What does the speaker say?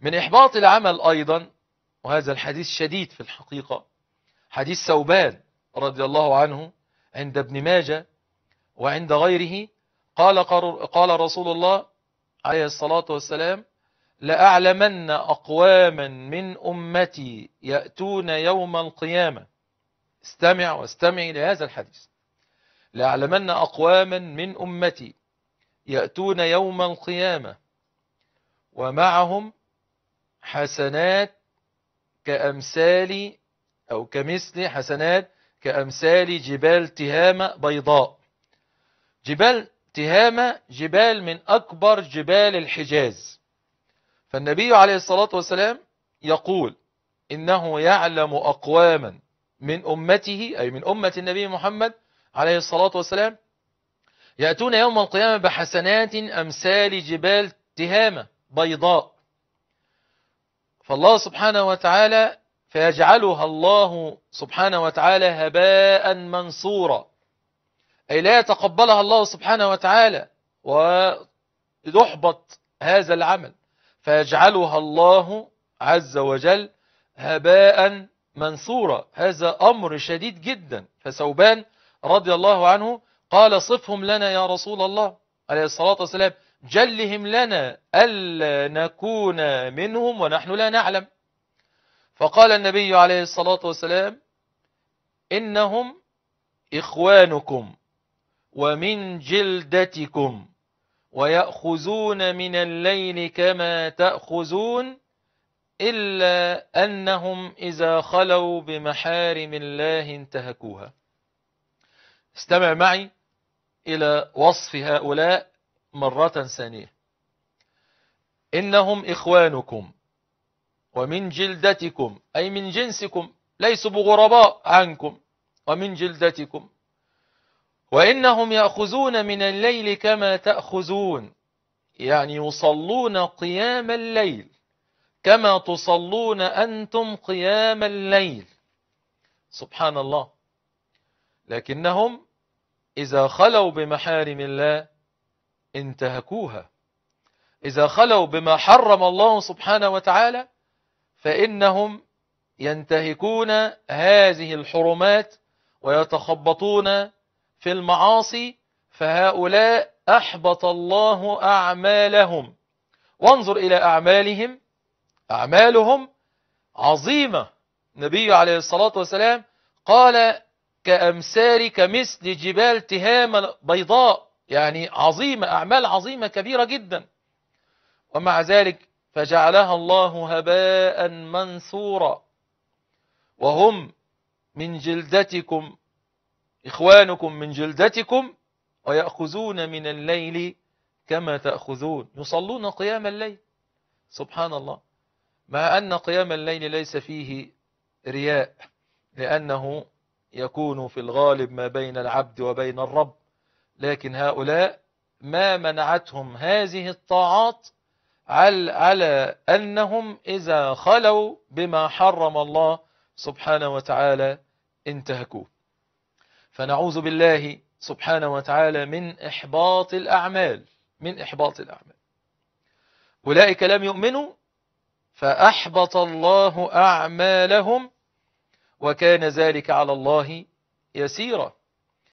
من إحباط العمل أيضا وهذا الحديث شديد في الحقيقة حديث ثوبان رضي الله عنه عند ابن ماجه وعند غيره قال قال رسول الله عليه الصلاة والسلام لأعلمن أقواما من أمتي يأتون يوم القيامة استمع واستمع لهذا الحديث لأعلمن أقواما من أمتي يأتون يوم القيامة ومعهم حسنات كأمثال أو كمثل حسنات كأمثال جبال تهامة بيضاء جبال تهامة جبال من أكبر جبال الحجاز فالنبي عليه الصلاة والسلام يقول إنه يعلم أقواما من أمته أي من أمة النبي محمد عليه الصلاة والسلام يأتون يوم القيامة بحسنات أمثال جبال تهامة بيضاء فالله سبحانه وتعالى فيجعلها الله سبحانه وتعالى هباء منصورا أي لا يتقبلها الله سبحانه وتعالى ويحبط هذا العمل فيجعلها الله عز وجل هباء منصورا هذا أمر شديد جدا فثوبان رضي الله عنه قال صفهم لنا يا رسول الله عليه الصلاة والسلام جلهم لنا ألا نكون منهم ونحن لا نعلم فقال النبي عليه الصلاة والسلام إنهم إخوانكم ومن جلدتكم ويأخذون من الليل كما تأخذون إلا أنهم إذا خلوا بمحارم الله انتهكوها استمع معي إلى وصف هؤلاء مرة ثانية إنهم إخوانكم ومن جلدتكم أي من جنسكم ليسوا بغرباء عنكم ومن جلدتكم وإنهم يأخذون من الليل كما تأخذون يعني يصلون قيام الليل كما تصلون أنتم قيام الليل سبحان الله لكنهم إذا خلوا بمحارم الله انتهكوها إذا خلوا بما حرم الله سبحانه وتعالى فإنهم ينتهكون هذه الحرمات ويتخبطون في المعاصي فهؤلاء أحبط الله أعمالهم وانظر إلى أعمالهم أعمالهم عظيمة النبي عليه الصلاة والسلام قال كأمسار كمثل جبال تهام بيضاء يعني عظيمة أعمال عظيمة كبيرة جدا ومع ذلك فجعلها الله هباء منثورا وهم من جلدتكم إخوانكم من جلدتكم ويأخذون من الليل كما تأخذون يصلون قيام الليل سبحان الله مع أن قيام الليل ليس فيه رياء لأنه يكون في الغالب ما بين العبد وبين الرب لكن هؤلاء ما منعتهم هذه الطاعات على أنهم إذا خلوا بما حرم الله سبحانه وتعالى انتهكوه فنعوذ بالله سبحانه وتعالى من إحباط الأعمال من إحباط الأعمال أولئك لم يؤمنوا فأحبط الله أعمالهم وكان ذلك على الله يسيرا